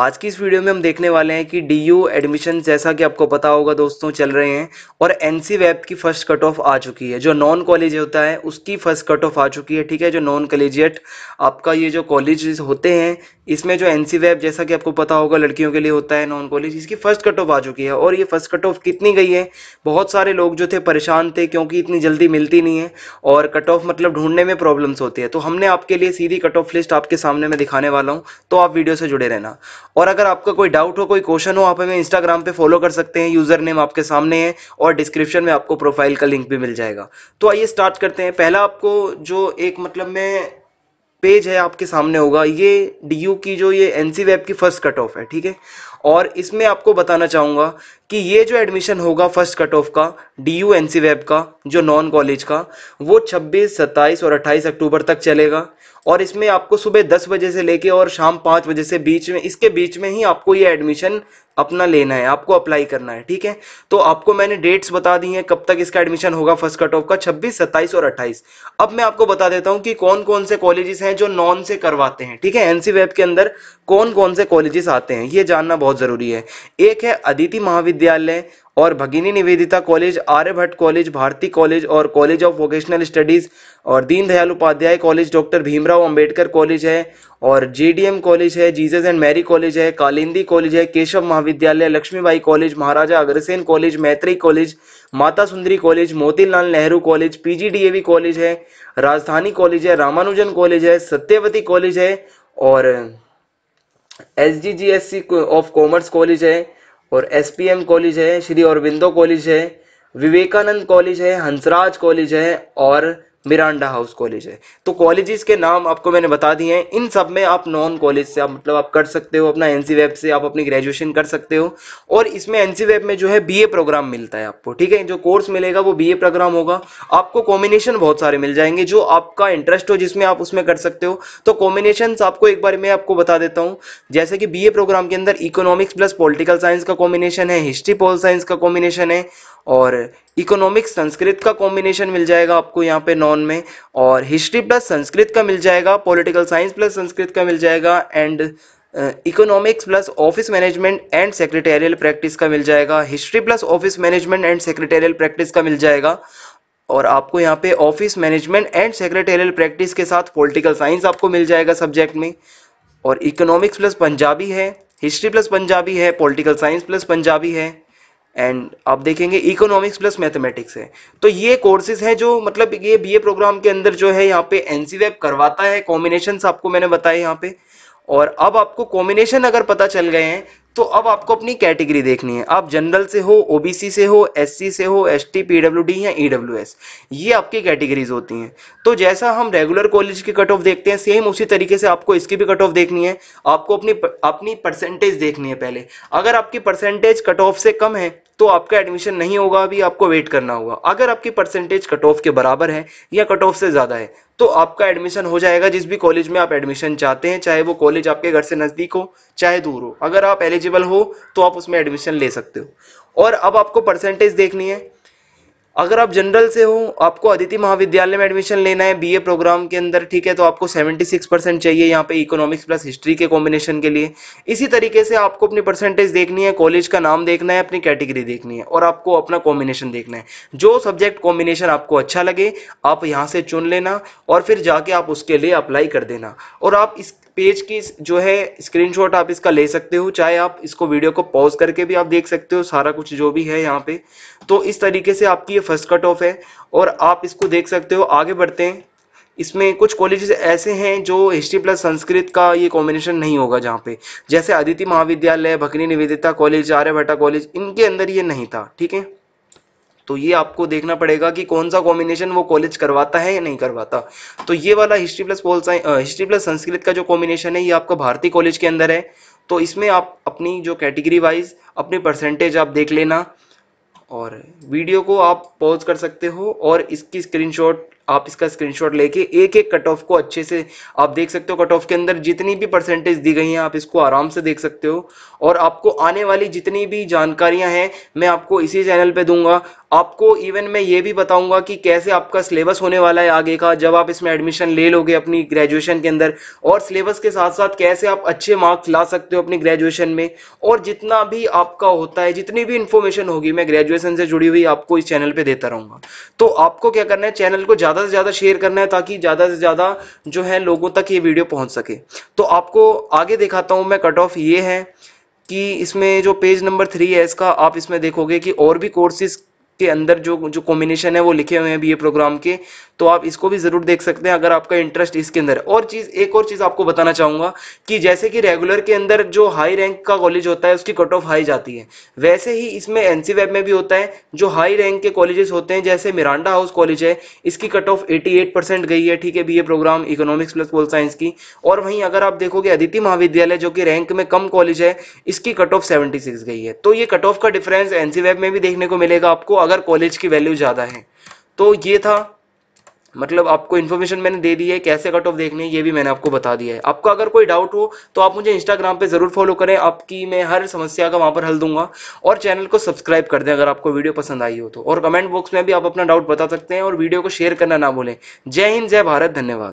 आज की इस वीडियो में हम देखने वाले हैं कि डी यू एडमिशन जैसा कि आपको पता होगा दोस्तों चल रहे हैं और एन सी वेब की फर्स्ट कट ऑफ आ चुकी है जो नॉन कॉलेज होता है उसकी फर्स्ट कट ऑफ आ चुकी है ठीक है जो नॉन कॉलेजिएट आपका ये जो कॉलेज होते हैं इसमें जो एन सी वेब जैसा कि आपको पता होगा लड़कियों के लिए होता है नॉन कॉलेज इसकी फर्स्ट कट ऑफ आ चुकी है और ये फर्स्ट कट ऑफ कितनी गई है बहुत सारे लोग जो थे परेशान थे क्योंकि इतनी जल्दी मिलती नहीं है और कट ऑफ मतलब ढूंढने में प्रॉब्लम्स होती है तो हमने आपके लिए सीधी कट ऑफ लिस्ट आपके सामने में दिखाने वाला हूँ तो आप वीडियो से जुड़े रहना और अगर आपका कोई डाउट हो कोई क्वेश्चन हो आप हमें इंस्टाग्राम पे फॉलो कर सकते हैं यूजर नेम आपके सामने है और डिस्क्रिप्शन में आपको प्रोफाइल का लिंक भी मिल जाएगा तो आइए स्टार्ट करते हैं पहला आपको जो एक मतलब में पेज है आपके सामने होगा ये डी की जो ये एन सी वेब की फर्स्ट कट ऑफ है ठीक है और इसमें आपको बताना चाहूँगा कि ये जो एडमिशन होगा फर्स्ट कट ऑफ का डी यू वेब का जो नॉन कॉलेज का वो 26, 27 और 28 अक्टूबर तक चलेगा और इसमें आपको सुबह दस बजे से लेके और शाम पाँच बजे से बीच में इसके बीच में ही आपको ये एडमिशन अपना लेना है आपको अप्लाई करना है ठीक है तो आपको मैंने डेट्स बता दी हैं कब तक इसका एडमिशन होगा फर्स्ट कट ऑफ का 26, 27 और 28 अब मैं आपको बता देता हूं कि कौन कौन से कॉलेजेस हैं जो नॉन से करवाते हैं ठीक है एनसी वेब के अंदर कौन कौन से कॉलेजेस आते हैं ये जानना बहुत ज़रूरी है एक है अदिति महाविद्यालय और Bhagini Nivedita college Aryabhatta college Bharati college और कॉलेज ऑफ वोकेशनल स्टडीज़ और Deendayal Upadhyay college doctor Bhimrao Ambedkar college है और जेडीएम कॉलेज है जीसस एंड मैरी कॉलेज है कालिंदी कॉलेज है Keshav Mahavidyalaya Laxmibai college Maharaja Agrasen college Maitri college Mata Sundari college Motilal Nehru college P college है राजधानी कॉलेज है रामानुजन कॉलेज है सत्यवती कॉलेज है और S G G S C of commerce college है और एस पी एम कॉलेज है श्री औरबिंदो कॉलेज है विवेकानंद कॉलेज है हंसराज कॉलेज है और मिरांडा हाउस कॉलेज है तो कॉलेजेस के नाम आपको मैंने बता दिए हैं इन सब में आप नॉन कॉलेज से आप मतलब आप कर सकते हो अपना एनसी वेब से आप अपनी ग्रेजुएशन कर सकते हो और इसमें एनसी वेब में जो है बीए प्रोग्राम मिलता है आपको ठीक है जो कोर्स मिलेगा वो बीए प्रोग्राम होगा आपको कॉम्बिनेशन बहुत सारे मिल जाएंगे जो आपका इंटरेस्ट हो जिसमें आप उसमें कर सकते हो तो कॉम्बिनेशन आपको एक बार मैं आपको बता देता हूँ जैसे कि बी प्रोग्राम के अंदर इकोनॉमिक्स प्लस पोलिटिकल साइंस का कॉम्बिनेशन है हिस्ट्री पोल साइंस का कॉम्बिनेशन है और इकोनॉमिक संस्कृत का कॉम्बिनेशन मिल जाएगा आपको यहाँ पे नॉन में और हिस्ट्री प्लस संस्कृत का मिल जाएगा पॉलिटिकल साइंस प्लस संस्कृत का मिल जाएगा and economics plus office management and secretarial practice का मिल जाएगा history plus office management and secretarial practice का मिल जाएगा और आपको यहाँ पे office management and secretarial practice के साथ पॉलिटिकल साइंस आपको मिल जाएगा सब्जेक्ट में और इकोनॉमिक्स प्लस पंजाबी है हिस्ट्री प्लस पंजाबी है पॉलिटिकल साइंस प्लस पंजाबी है एंड आप देखेंगे इकोनॉमिक्स प्लस मैथमेटिक्स है तो ये कोर्सेज हैं जो मतलब ये बीए प्रोग्राम के अंदर जो है यहाँ पे एनसी वेब करवाता है कॉम्बिनेशन आपको मैंने बताए यहाँ पे और अब आपको कॉम्बिनेशन अगर पता चल गए हैं तो अब आपको अपनी कैटेगरी देखनी है आप जनरल से हो ओबीसी से हो एससी से हो एसटी पीडब्ल्यूडी या ईडब्ल्यूएस ये आपकी कैटेगरीज होती हैं तो जैसा हम रेगुलर कॉलेज की कट ऑफ देखते हैं सेम उसी तरीके से आपको इसकी भी कट ऑफ देखनी है आपको अपनी अपनी परसेंटेज देखनी है पहले अगर आपकी परसेंटेज कट ऑफ से कम है तो आपका एडमिशन नहीं होगा अभी आपको वेट करना होगा अगर आपकी परसेंटेज कट ऑफ के बराबर है या कट ऑफ से ज़्यादा है तो आपका एडमिशन हो जाएगा जिस भी कॉलेज में आप एडमिशन चाहते हैं चाहे वो कॉलेज आपके घर से नज़दीक हो चाहे दूर हो अगर आप एलिजिबल एलिजिबल हो तो आप उसमें एडमिशन ले सकते हो और अब आपको परसेंटेज देखनी है अगर आप जनरल से हो आपको अदिति महाविद्यालय में एडमिशन लेना है बीए प्रोग्राम के अंदर ठीक है तो आपको 76 परसेंट चाहिए यहाँ पे इकोनॉमिक्स प्लस हिस्ट्री के कॉम्बिनेशन के लिए इसी तरीके से आपको अपनी परसेंटेज देखनी है कॉलेज का नाम देखना है अपनी कैटेगरी देखनी है और आपको अपना कॉम्बिनेशन देखना है जो सब्जेक्ट कॉम्बिनेशन आपको अच्छा लगे आप यहाँ से चुन लेना और फिर जाके आप उसके लिए अप्लाई कर देना और आप इस पेज की जो है स्क्रीनशॉट आप इसका ले सकते हो चाहे आप इसको वीडियो को पॉज करके भी आप देख सकते हो सारा कुछ जो भी है यहाँ पे तो इस तरीके से आपकी ये फर्स्ट कट ऑफ है और आप इसको देख सकते हो आगे बढ़ते हैं इसमें कुछ कॉलेजेस ऐसे हैं जो हिस्ट्री प्लस संस्कृत का ये कॉम्बिनेशन नहीं होगा जहाँ पे जैसे अदिति महाविद्यालय भकनी निवेदिता कॉलेज आर्यभट्टा कॉलेज इनके अंदर ये नहीं था ठीक है तो ये आपको देखना पड़ेगा कि कौन सा कॉम्बिनेशन वो कॉलेज करवाता है या नहीं करवाता तो ये वाला history plus pol science history plus Sanskrit का जो कॉम्बिनेशन है ये आपका भारतीय कॉलेज के अंदर है तो इसमें आप अपनी जो कैटेगरी वाइज अपनी परसेंटेज आप देख लेना और वीडियो को आप पॉज कर सकते हो और इसकी स्क्रीनशॉट आप इसका स्क्रीनशॉट लेके एक एक कट ऑफ को अच्छे से आप देख सकते हो कट ऑफ के अंदर जितनी भी परसेंटेज दी गई हैं आप इसको आराम से देख सकते हो और आपको आने वाली जितनी भी जानकारियां हैं मैं आपको इसी चैनल पे दूंगा आपको इवन मैं ये भी बताऊंगा कि कैसे आपका सिलेबस होने वाला है आगे का जब आप इसमें एडमिशन ले लोगे अपनी ग्रेजुएशन के अंदर और सिलेबस के साथ साथ कैसे आप अच्छे मार्क्स ला सकते हो अपनी ग्रेजुएशन में और जितना भी आपका होता है जितनी भी इन्फॉर्मेशन होगी मैं ग्रेजुएशन से जुड़ी हुई आपको इस चैनल पर देता रहूँगा तो आपको क्या करना है चैनल को ज़्यादा से ज़्यादा शेयर करना है ताकि ज़्यादा से ज़्यादा जो है लोगों तक ये वीडियो पहुँच सके तो आपको आगे दिखाता हूँ मैं कट ऑफ ये है कि इसमें जो पेज नंबर थ्री है इसका आप इसमें देखोगे कि और भी कोर्सेज के अंदर जो जो कॉम्बिनेशन है वो लिखे हुए हैं बी ए प्रोग्राम के तो आप इसको भी ज़रूर देख सकते हैं अगर आपका इंटरेस्ट इसके अंदर और चीज़ एक और चीज़ आपको बताना चाहूंगा कि जैसे कि रेगुलर के अंदर जो हाई रैंक का कॉलेज होता है उसकी कट ऑफ हाई जाती है वैसे ही इसमें एनसी वेब में भी होता है जो हाई रैंक के कॉलेजेस होते हैं जैसे मिरांडा हाउस कॉलेज है इसकी कट ऑफ एटी गई है ठीक है B programme economics plus pol science की और वहीं अगर आप देखोगे अदिति महाविद्यालय जो कि रैंक में कम कॉलेज है इसकी कट ऑफ सेवेंटी गई है तो ये कट ऑफ का डिफरेंस एनसी वेब में भी देखने को मिलेगा आपको अगर कॉलेज की वैल्यू ज़्यादा है तो ये था मतलब आपको इन्फॉर्मेशन मैंने दे दी है कैसे कट ऑफ देखने ये भी मैंने आपको बता दिया है आपको अगर कोई डाउट हो तो आप मुझे इंस्टाग्राम पे ज़रूर फॉलो करें आपकी मैं हर समस्या का वहाँ पर हल दूंगा और चैनल को सब्सक्राइब कर दें अगर आपको वीडियो पसंद आई हो तो और कमेंट बॉक्स में भी आप अपना डाउट बता सकते हैं और वीडियो को शेयर करना ना भूलें जय हिंद जय भारत धन्यवाद